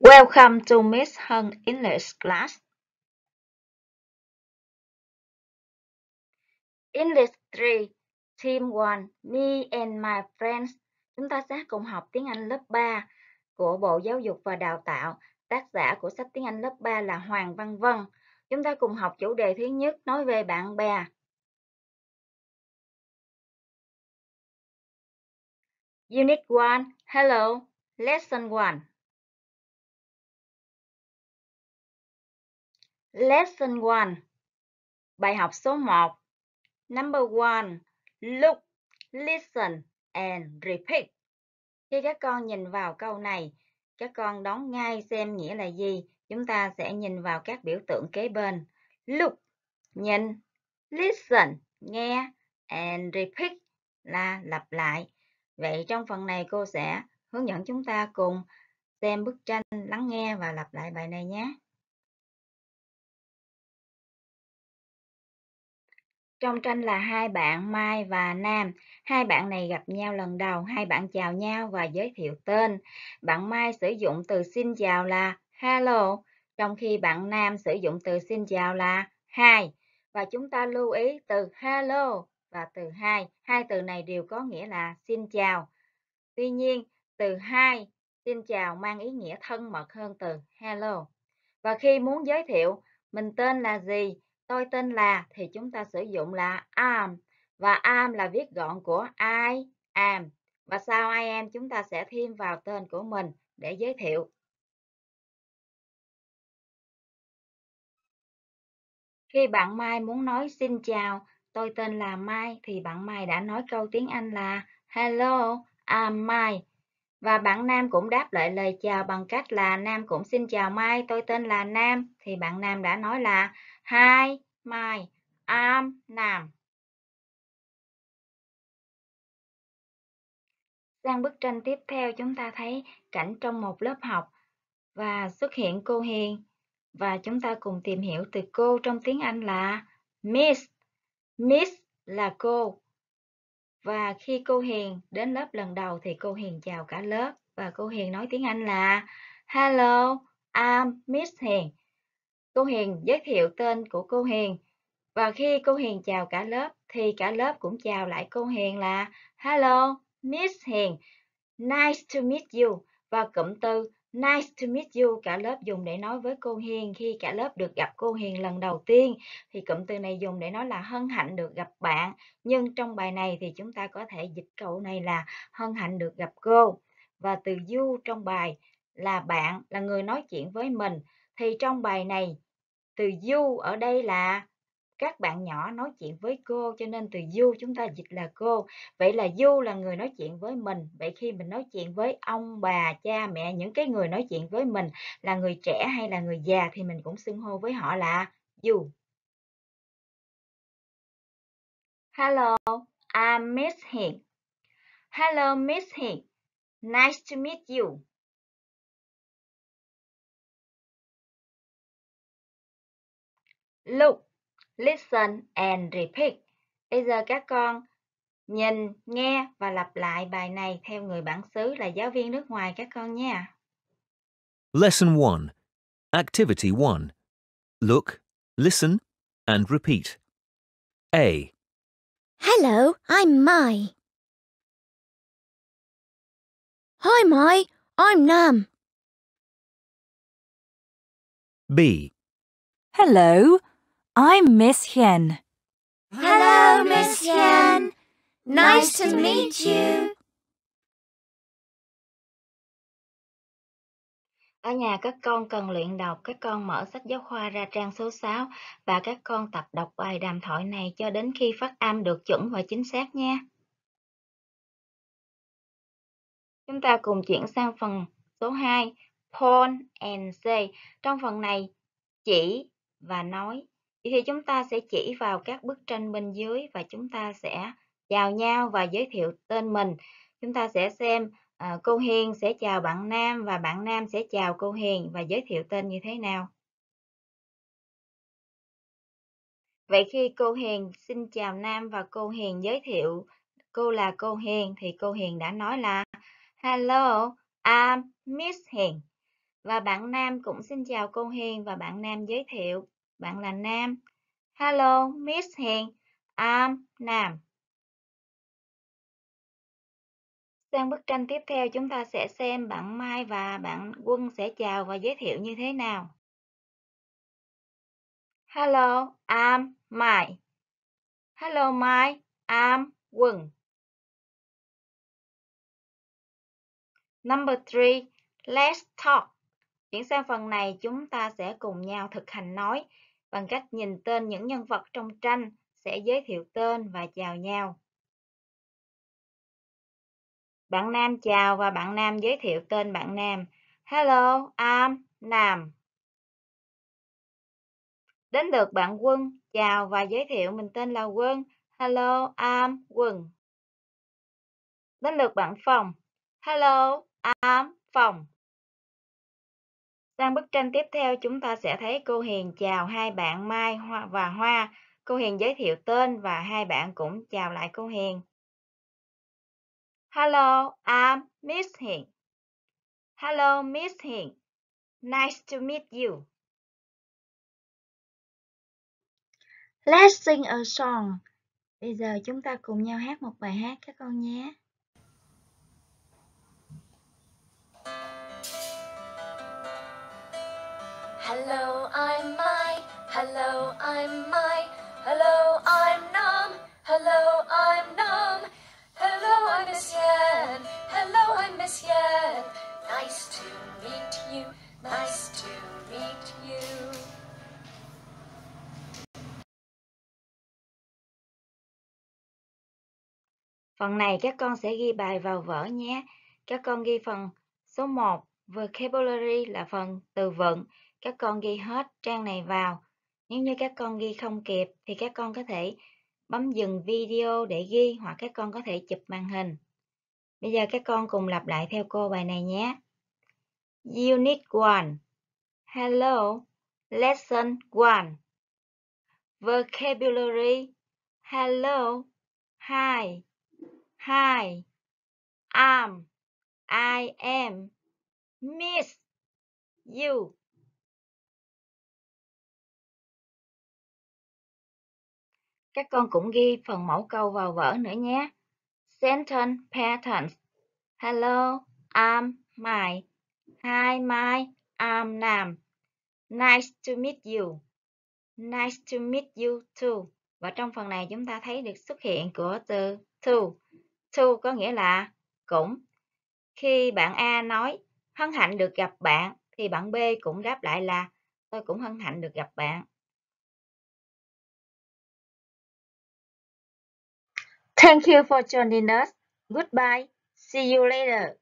Welcome to Miss Hân English class. English 3, Team 1, Me and my friends. Chúng ta sẽ cùng học tiếng Anh lớp 3 của Bộ Giáo dục và Đào tạo. Tác giả của sách tiếng Anh lớp 3 là Hoàng Văn Vân. Chúng ta cùng học chủ đề thứ nhất nói về bạn bè. Unit 1, Hello, Lesson 1. Lesson 1 Bài học số 1 Number 1 Look, listen and repeat Khi các con nhìn vào câu này, các con đón ngay xem nghĩa là gì. Chúng ta sẽ nhìn vào các biểu tượng kế bên. Look, nhìn, listen, nghe and repeat là lặp lại. Vậy trong phần này cô sẽ hướng dẫn chúng ta cùng xem bức tranh, lắng nghe và lặp lại bài này nhé. Trong tranh là hai bạn Mai và Nam. Hai bạn này gặp nhau lần đầu, hai bạn chào nhau và giới thiệu tên. Bạn Mai sử dụng từ xin chào là hello, trong khi bạn Nam sử dụng từ xin chào là hi. Và chúng ta lưu ý từ hello và từ hi, hai từ này đều có nghĩa là xin chào. Tuy nhiên, từ hi, xin chào mang ý nghĩa thân mật hơn từ hello. Và khi muốn giới thiệu mình tên là gì tôi tên là thì chúng ta sử dụng là am và am là viết gọn của I am và sau I am chúng ta sẽ thêm vào tên của mình để giới thiệu. Khi bạn Mai muốn nói xin chào, tôi tên là Mai thì bạn Mai đã nói câu tiếng Anh là Hello, am Mai. Và bạn Nam cũng đáp lại lời chào bằng cách là Nam cũng xin chào Mai, tôi tên là Nam thì bạn Nam đã nói là Hi, mai, am, làm Sang bức tranh tiếp theo chúng ta thấy cảnh trong một lớp học và xuất hiện cô Hiền và chúng ta cùng tìm hiểu từ cô trong tiếng Anh là Miss. Miss là cô. Và khi cô Hiền đến lớp lần đầu thì cô Hiền chào cả lớp và cô Hiền nói tiếng Anh là Hello, I'm Miss Hiền. Cô Hiền giới thiệu tên của cô Hiền và khi cô Hiền chào cả lớp thì cả lớp cũng chào lại cô Hiền là Hello, Miss Hiền, nice to meet you và cụm từ Nice to meet you cả lớp dùng để nói với cô Hiền khi cả lớp được gặp cô Hiền lần đầu tiên thì cụm từ này dùng để nói là hân hạnh được gặp bạn nhưng trong bài này thì chúng ta có thể dịch cậu này là hân hạnh được gặp cô và từ you trong bài là bạn là người nói chuyện với mình thì trong bài này từ du ở đây là các bạn nhỏ nói chuyện với cô cho nên từ du chúng ta dịch là cô vậy là du là người nói chuyện với mình vậy khi mình nói chuyện với ông bà cha mẹ những cái người nói chuyện với mình là người trẻ hay là người già thì mình cũng xưng hô với họ là du hello I'm Miss Hiền hello Miss Hiền nice to meet you Look, listen and repeat. Bây giờ các con nhìn, nghe và lặp lại bài này theo người bản xứ là giáo viên nước ngoài các con nha. Lesson 1. Activity 1. Look, listen and repeat. A. Hello, I'm Mai. Hi Mai, I'm Nam. B. Hello, I'm Miss Hien. Hello, Miss Hien. Nice to meet you. Ở nhà các con cần luyện đọc, các con mở sách giáo khoa ra trang số 6 và các con tập đọc bài đàm thoại này cho đến khi phát âm được chuẩn và chính xác nha. Chúng ta cùng chuyển sang phần số 2, Paul and Say. Trong phần này, chỉ và nói Vậy thì chúng ta sẽ chỉ vào các bức tranh bên dưới và chúng ta sẽ chào nhau và giới thiệu tên mình. Chúng ta sẽ xem à, cô Hiền sẽ chào bạn Nam và bạn Nam sẽ chào cô Hiền và giới thiệu tên như thế nào. Vậy khi cô Hiền xin chào Nam và cô Hiền giới thiệu cô là cô Hiền thì cô Hiền đã nói là Hello, I'm Miss Hiền. Và bạn Nam cũng xin chào cô Hiền và bạn Nam giới thiệu bạn là nam. Hello, Miss Hiền. I'm Nam. Sang bức tranh tiếp theo chúng ta sẽ xem bạn Mai và bạn Quân sẽ chào và giới thiệu như thế nào. Hello, I'm Mai. Hello Mai, I'm Quân. Number 3, let's talk. Chuyển sang phần này chúng ta sẽ cùng nhau thực hành nói bằng cách nhìn tên những nhân vật trong tranh sẽ giới thiệu tên và chào nhau. Bạn nam chào và bạn nam giới thiệu tên bạn nam. Hello, I'm Nam. Đến lượt bạn Quân chào và giới thiệu mình tên là Quân. Hello, I'm Quân. Đến lượt bạn Phòng. Hello, I'm Phòng. Sang bức tranh tiếp theo chúng ta sẽ thấy cô Hiền chào hai bạn Mai và Hoa. Cô Hiền giới thiệu tên và hai bạn cũng chào lại cô Hiền. Hello, I'm Miss Hiền. Hello, Miss Hiền. Nice to meet you. Let's sing a song. Bây giờ chúng ta cùng nhau hát một bài hát các con nhé. Hello, I'm Mai. Hello, I'm Mai. Hello, I'm Nam. Hello, I'm Nam. Hello, I'm Miss Yan. Hello, I'm Miss Yan. Nice to meet you. Nice to meet you. Phần này các con sẽ ghi bài vào vở nhé. Các con ghi phần số 1 vocabulary là phần từ vựng các con ghi hết trang này vào. Nếu như các con ghi không kịp thì các con có thể bấm dừng video để ghi hoặc các con có thể chụp màn hình. Bây giờ các con cùng lặp lại theo cô bài này nhé. Unit 1 Hello Lesson 1 Vocabulary Hello Hi Hi I'm I am Miss You các con cũng ghi phần mẫu câu vào vở nữa nhé. Sentence patterns. Hello, I'm Mai. Hi Mai, I'm Nam. Nice to meet you. Nice to meet you too. Và trong phần này chúng ta thấy được xuất hiện của từ to. To có nghĩa là cũng. Khi bạn A nói hân hạnh được gặp bạn thì bạn B cũng đáp lại là tôi cũng hân hạnh được gặp bạn. Thank you for joining us. Goodbye. See you later.